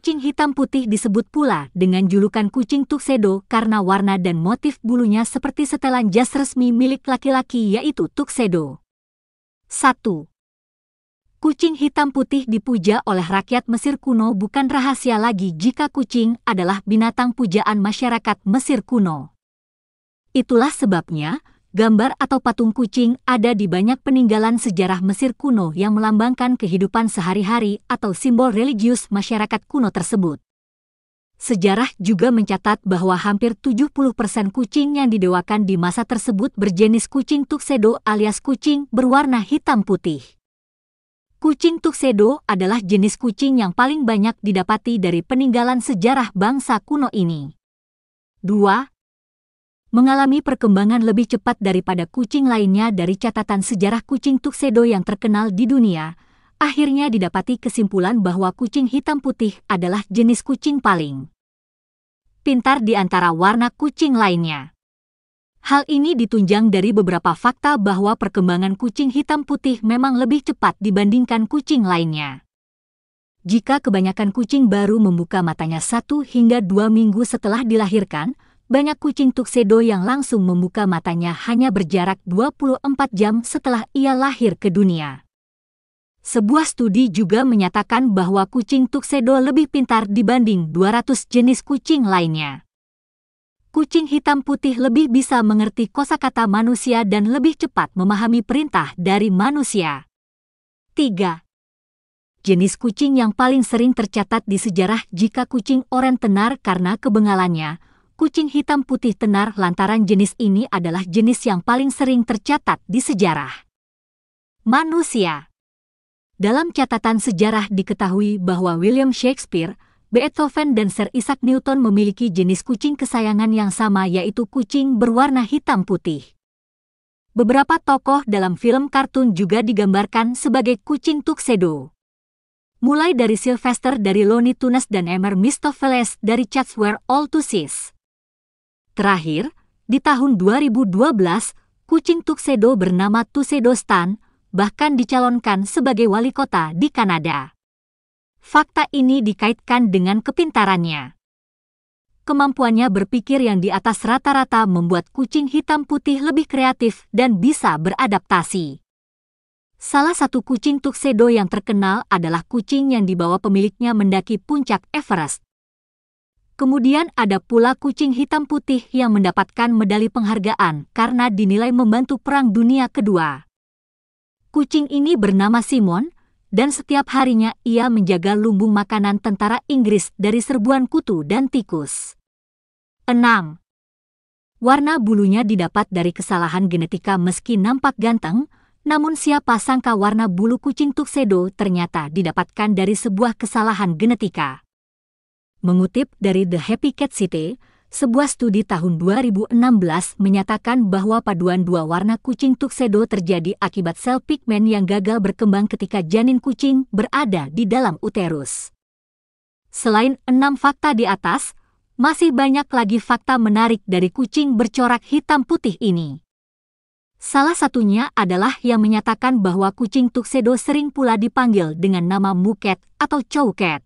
Kucing hitam putih disebut pula dengan julukan kucing tuxedo karena warna dan motif bulunya seperti setelan jas resmi milik laki-laki yaitu tuxedo. 1. Kucing hitam putih dipuja oleh rakyat Mesir kuno bukan rahasia lagi jika kucing adalah binatang pujaan masyarakat Mesir kuno. Itulah sebabnya gambar atau patung kucing ada di banyak peninggalan sejarah Mesir kuno yang melambangkan kehidupan sehari-hari atau simbol religius masyarakat kuno tersebut. Sejarah juga mencatat bahwa hampir 70% kucing yang didewakan di masa tersebut berjenis kucing tuxedo alias kucing berwarna hitam putih. Kucing tuxedo adalah jenis kucing yang paling banyak didapati dari peninggalan sejarah bangsa kuno ini. 2 mengalami perkembangan lebih cepat daripada kucing lainnya dari catatan sejarah kucing tuxedo yang terkenal di dunia, akhirnya didapati kesimpulan bahwa kucing hitam putih adalah jenis kucing paling pintar di antara warna kucing lainnya. Hal ini ditunjang dari beberapa fakta bahwa perkembangan kucing hitam putih memang lebih cepat dibandingkan kucing lainnya. Jika kebanyakan kucing baru membuka matanya satu hingga dua minggu setelah dilahirkan, banyak kucing tuxedo yang langsung membuka matanya hanya berjarak 24 jam setelah ia lahir ke dunia. Sebuah studi juga menyatakan bahwa kucing tuxedo lebih pintar dibanding 200 jenis kucing lainnya. Kucing hitam putih lebih bisa mengerti kosakata manusia dan lebih cepat memahami perintah dari manusia. 3. Jenis kucing yang paling sering tercatat di sejarah jika kucing oren tenar karena kebengalannya, kucing hitam putih tenar lantaran jenis ini adalah jenis yang paling sering tercatat di sejarah. Manusia Dalam catatan sejarah diketahui bahwa William Shakespeare, Beethoven dan Sir Isaac Newton memiliki jenis kucing kesayangan yang sama yaitu kucing berwarna hitam putih. Beberapa tokoh dalam film kartun juga digambarkan sebagai kucing tuxedo mulai dari Sylvester dari Looney Tunes dan Emmer Mistopheles dari Chatsworth All To Seas. Terakhir, di tahun 2012, kucing Tuxedo bernama Tuxedo Stan bahkan dicalonkan sebagai wali kota di Kanada. Fakta ini dikaitkan dengan kepintarannya. Kemampuannya berpikir yang di atas rata-rata membuat kucing hitam putih lebih kreatif dan bisa beradaptasi. Salah satu kucing Tuxedo yang terkenal adalah kucing yang dibawa pemiliknya mendaki puncak Everest. Kemudian ada pula kucing hitam putih yang mendapatkan medali penghargaan karena dinilai membantu Perang Dunia Kedua. Kucing ini bernama Simon, dan setiap harinya ia menjaga lumbung makanan tentara Inggris dari serbuan kutu dan tikus. 6. Warna bulunya didapat dari kesalahan genetika meski nampak ganteng, namun siapa sangka warna bulu kucing tuxedo ternyata didapatkan dari sebuah kesalahan genetika. Mengutip dari The Happy Cat City, sebuah studi tahun 2016 menyatakan bahwa paduan dua warna kucing tuxedo terjadi akibat sel pigmen yang gagal berkembang ketika janin kucing berada di dalam uterus. Selain enam fakta di atas, masih banyak lagi fakta menarik dari kucing bercorak hitam putih ini. Salah satunya adalah yang menyatakan bahwa kucing tuxedo sering pula dipanggil dengan nama muket atau cowcat.